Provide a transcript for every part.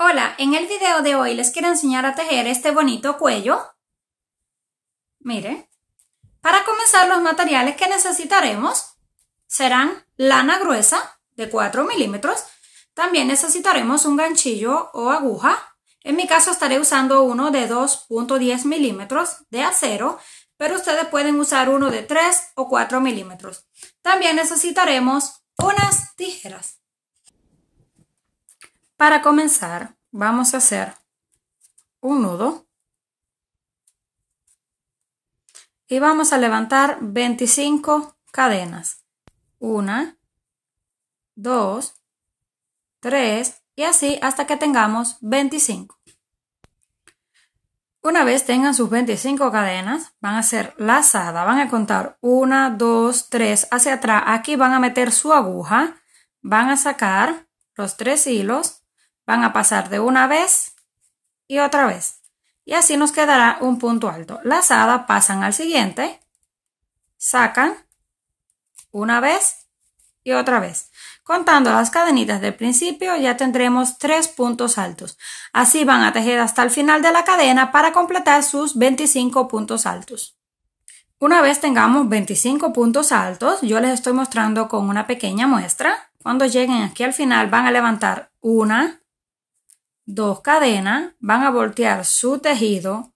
Hola, en el video de hoy les quiero enseñar a tejer este bonito cuello. Mire. Para comenzar los materiales que necesitaremos serán lana gruesa de 4 milímetros. También necesitaremos un ganchillo o aguja. En mi caso estaré usando uno de 2.10 milímetros de acero, pero ustedes pueden usar uno de 3 o 4 milímetros. También necesitaremos unas tijeras. Para comenzar, vamos a hacer un nudo y vamos a levantar 25 cadenas. Una, 2, 3 y así hasta que tengamos 25. Una vez tengan sus 25 cadenas, van a hacer lazada, van a contar 1, 2, 3 hacia atrás. Aquí van a meter su aguja, van a sacar los tres hilos Van a pasar de una vez y otra vez. Y así nos quedará un punto alto. lazada, pasan al siguiente, sacan una vez y otra vez. Contando las cadenitas del principio ya tendremos tres puntos altos. Así van a tejer hasta el final de la cadena para completar sus 25 puntos altos. Una vez tengamos 25 puntos altos, yo les estoy mostrando con una pequeña muestra. Cuando lleguen aquí al final van a levantar una, dos cadenas, van a voltear su tejido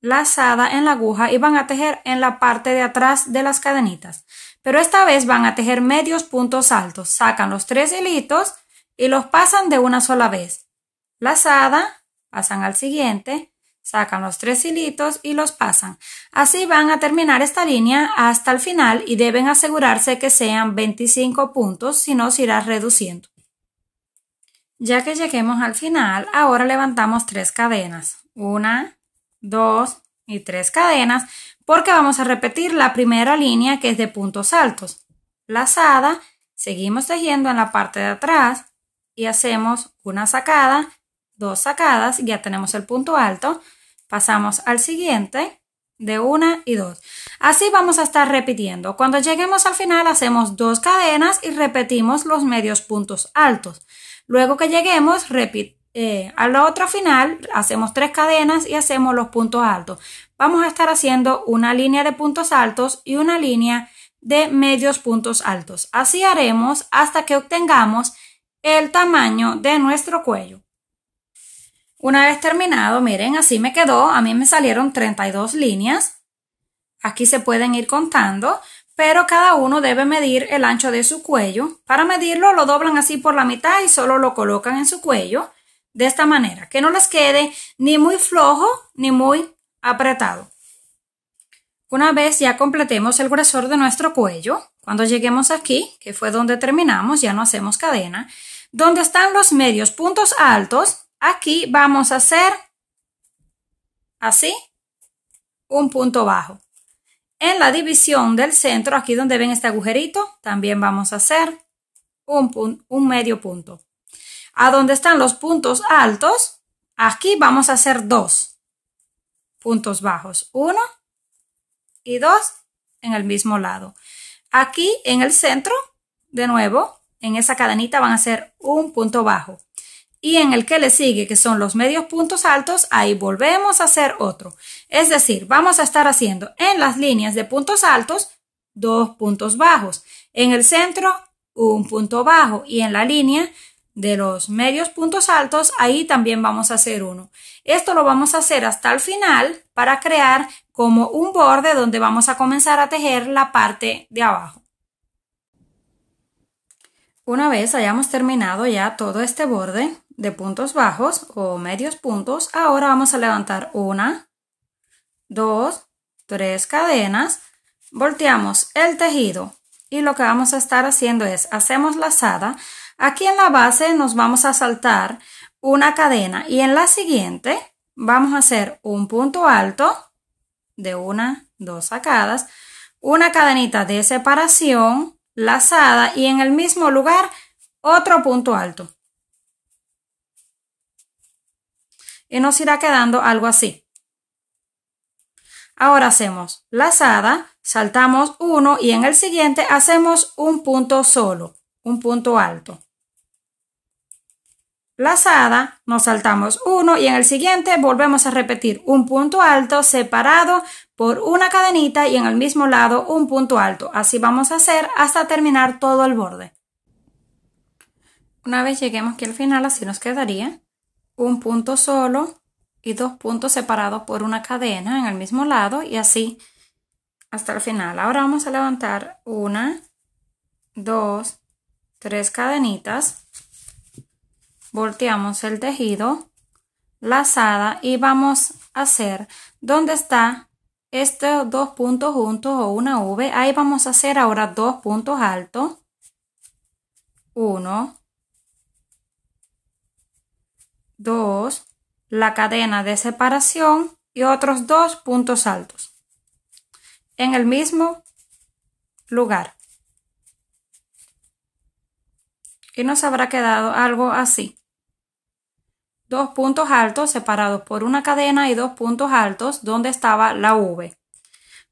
lazada en la aguja y van a tejer en la parte de atrás de las cadenitas. Pero esta vez van a tejer medios puntos altos. Sacan los tres hilitos y los pasan de una sola vez. Lazada, pasan al siguiente, sacan los tres hilitos y los pasan. Así van a terminar esta línea hasta el final y deben asegurarse que sean 25 puntos, si no se irá reduciendo. Ya que lleguemos al final, ahora levantamos tres cadenas. Una, dos y tres cadenas porque vamos a repetir la primera línea que es de puntos altos. Lazada, seguimos tejiendo en la parte de atrás y hacemos una sacada, dos sacadas, ya tenemos el punto alto. Pasamos al siguiente de una y dos. Así vamos a estar repitiendo. Cuando lleguemos al final hacemos dos cadenas y repetimos los medios puntos altos. Luego que lleguemos, repite, eh, a la otra final, hacemos tres cadenas y hacemos los puntos altos. Vamos a estar haciendo una línea de puntos altos y una línea de medios puntos altos. Así haremos hasta que obtengamos el tamaño de nuestro cuello. Una vez terminado, miren, así me quedó. A mí me salieron 32 líneas. Aquí se pueden ir contando pero cada uno debe medir el ancho de su cuello. Para medirlo lo doblan así por la mitad y solo lo colocan en su cuello de esta manera, que no les quede ni muy flojo ni muy apretado. Una vez ya completemos el grosor de nuestro cuello, cuando lleguemos aquí, que fue donde terminamos, ya no hacemos cadena, donde están los medios puntos altos, aquí vamos a hacer así un punto bajo. En la división del centro, aquí donde ven este agujerito, también vamos a hacer un, un medio punto. A donde están los puntos altos, aquí vamos a hacer dos puntos bajos. Uno y dos en el mismo lado. Aquí en el centro, de nuevo, en esa cadenita van a hacer un punto bajo y en el que le sigue, que son los medios puntos altos, ahí volvemos a hacer otro. Es decir, vamos a estar haciendo en las líneas de puntos altos dos puntos bajos, en el centro un punto bajo y en la línea de los medios puntos altos, ahí también vamos a hacer uno. Esto lo vamos a hacer hasta el final para crear como un borde donde vamos a comenzar a tejer la parte de abajo. Una vez hayamos terminado ya todo este borde, de puntos bajos o medios puntos, ahora vamos a levantar una, dos, tres cadenas, volteamos el tejido y lo que vamos a estar haciendo es, hacemos lazada, aquí en la base nos vamos a saltar una cadena y en la siguiente vamos a hacer un punto alto de una, dos sacadas, una cadenita de separación lazada y en el mismo lugar otro punto alto. y nos irá quedando algo así. Ahora hacemos lazada, saltamos uno y en el siguiente hacemos un punto solo, un punto alto. Lazada, nos saltamos uno y en el siguiente volvemos a repetir un punto alto separado por una cadenita y en el mismo lado un punto alto. Así vamos a hacer hasta terminar todo el borde. Una vez lleguemos aquí al final así nos quedaría un punto solo y dos puntos separados por una cadena en el mismo lado y así hasta el final. Ahora vamos a levantar una, dos, tres cadenitas. Volteamos el tejido, lazada y vamos a hacer dónde está estos dos puntos juntos o una V. Ahí vamos a hacer ahora dos puntos altos. Uno, 2, la cadena de separación y otros dos puntos altos en el mismo lugar. Y nos habrá quedado algo así. Dos puntos altos separados por una cadena y dos puntos altos donde estaba la V.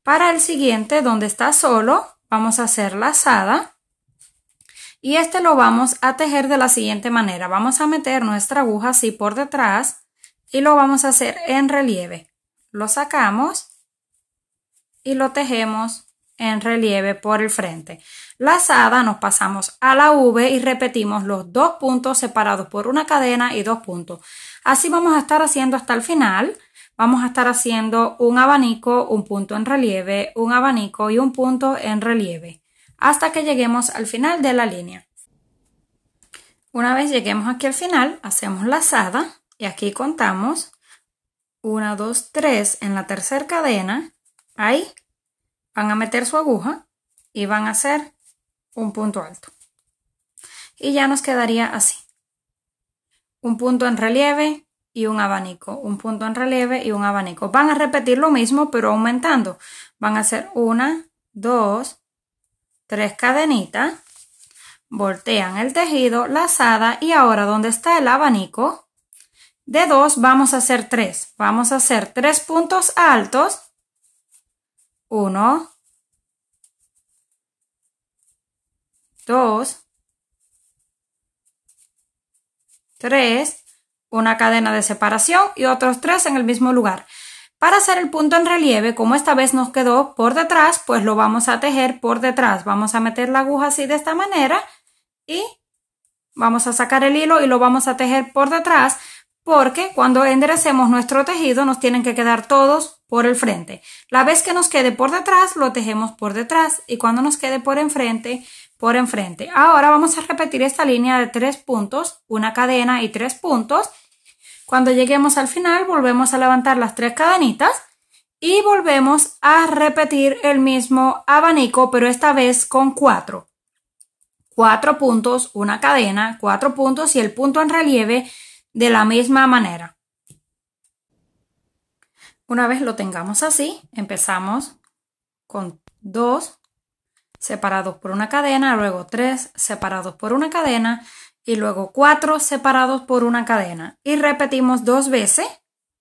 Para el siguiente, donde está solo, vamos a hacer lazada y este lo vamos a tejer de la siguiente manera. Vamos a meter nuestra aguja así por detrás y lo vamos a hacer en relieve. Lo sacamos y lo tejemos en relieve por el frente. Lazada nos pasamos a la V y repetimos los dos puntos separados por una cadena y dos puntos. Así vamos a estar haciendo hasta el final. Vamos a estar haciendo un abanico, un punto en relieve, un abanico y un punto en relieve hasta que lleguemos al final de la línea. Una vez lleguemos aquí al final, hacemos lazada y aquí contamos 1, 2, 3 en la tercera cadena. Ahí van a meter su aguja y van a hacer un punto alto. Y ya nos quedaría así. Un punto en relieve y un abanico. Un punto en relieve y un abanico. Van a repetir lo mismo pero aumentando. Van a hacer una 2, tres cadenitas, voltean el tejido, lazada y ahora donde está el abanico, de dos vamos a hacer tres. Vamos a hacer tres puntos altos. Uno, dos, tres, una cadena de separación y otros tres en el mismo lugar. Para hacer el punto en relieve, como esta vez nos quedó por detrás, pues lo vamos a tejer por detrás. Vamos a meter la aguja así de esta manera y vamos a sacar el hilo y lo vamos a tejer por detrás porque cuando enderecemos nuestro tejido nos tienen que quedar todos por el frente. La vez que nos quede por detrás, lo tejemos por detrás y cuando nos quede por enfrente, por enfrente. Ahora vamos a repetir esta línea de tres puntos, una cadena y tres puntos cuando lleguemos al final, volvemos a levantar las tres cadenitas y volvemos a repetir el mismo abanico, pero esta vez con cuatro. Cuatro puntos, una cadena, cuatro puntos y el punto en relieve de la misma manera. Una vez lo tengamos así, empezamos con dos separados por una cadena, luego tres separados por una cadena y luego cuatro separados por una cadena y repetimos dos veces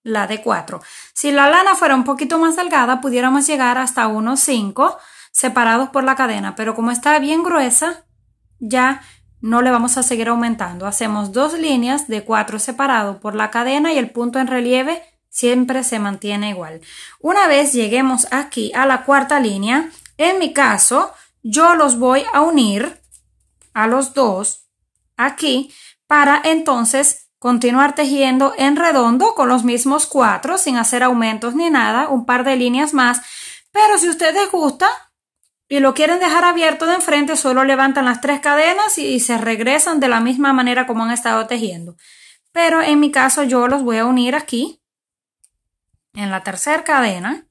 la de cuatro. Si la lana fuera un poquito más delgada, pudiéramos llegar hasta unos cinco separados por la cadena, pero como está bien gruesa, ya no le vamos a seguir aumentando. Hacemos dos líneas de cuatro separados por la cadena y el punto en relieve siempre se mantiene igual. Una vez lleguemos aquí a la cuarta línea, en mi caso, yo los voy a unir a los dos aquí para entonces continuar tejiendo en redondo con los mismos cuatro sin hacer aumentos ni nada, un par de líneas más. Pero si ustedes gusta y lo quieren dejar abierto de enfrente, solo levantan las tres cadenas y, y se regresan de la misma manera como han estado tejiendo. Pero en mi caso yo los voy a unir aquí en la tercera cadena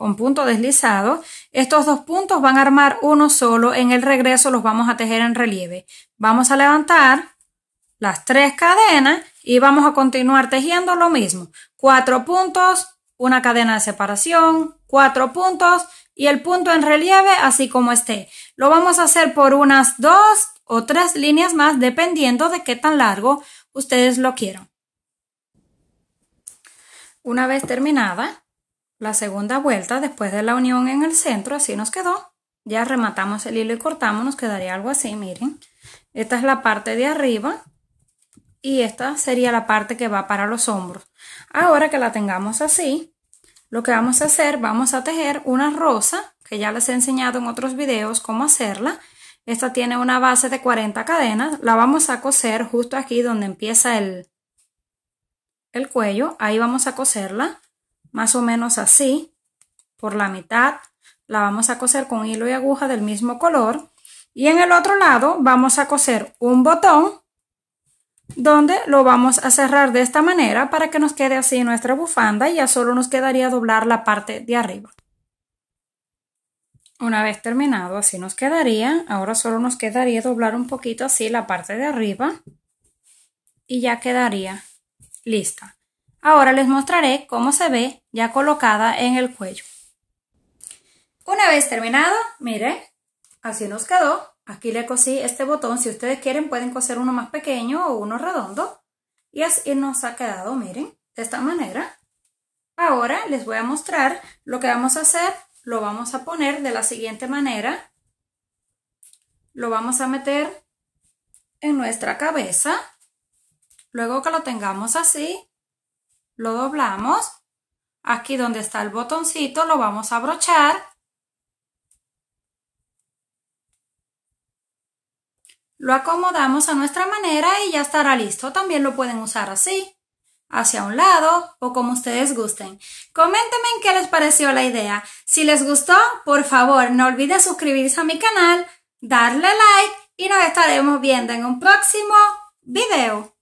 con punto deslizado. Estos dos puntos van a armar uno solo. En el regreso los vamos a tejer en relieve. Vamos a levantar las tres cadenas y vamos a continuar tejiendo lo mismo. Cuatro puntos, una cadena de separación, cuatro puntos y el punto en relieve así como esté. Lo vamos a hacer por unas dos o tres líneas más dependiendo de qué tan largo ustedes lo quieran. Una vez terminada, la segunda vuelta después de la unión en el centro, así nos quedó. Ya rematamos el hilo y cortamos, nos quedaría algo así, miren. Esta es la parte de arriba y esta sería la parte que va para los hombros. Ahora que la tengamos así, lo que vamos a hacer, vamos a tejer una rosa, que ya les he enseñado en otros videos cómo hacerla. Esta tiene una base de 40 cadenas, la vamos a coser justo aquí donde empieza el, el cuello, ahí vamos a coserla más o menos así, por la mitad. La vamos a coser con hilo y aguja del mismo color. Y en el otro lado vamos a coser un botón donde lo vamos a cerrar de esta manera para que nos quede así nuestra bufanda y ya solo nos quedaría doblar la parte de arriba. Una vez terminado así nos quedaría, ahora solo nos quedaría doblar un poquito así la parte de arriba y ya quedaría lista. Ahora les mostraré cómo se ve ya colocada en el cuello. Una vez terminado, miren, así nos quedó. Aquí le cosí este botón. Si ustedes quieren pueden coser uno más pequeño o uno redondo. Y así nos ha quedado, miren, de esta manera. Ahora les voy a mostrar lo que vamos a hacer. Lo vamos a poner de la siguiente manera. Lo vamos a meter en nuestra cabeza. Luego que lo tengamos así, lo doblamos. Aquí donde está el botoncito lo vamos a brochar. Lo acomodamos a nuestra manera y ya estará listo. También lo pueden usar así, hacia un lado o como ustedes gusten. Coméntenme qué les pareció la idea. Si les gustó, por favor, no olviden suscribirse a mi canal, darle like y nos estaremos viendo en un próximo video.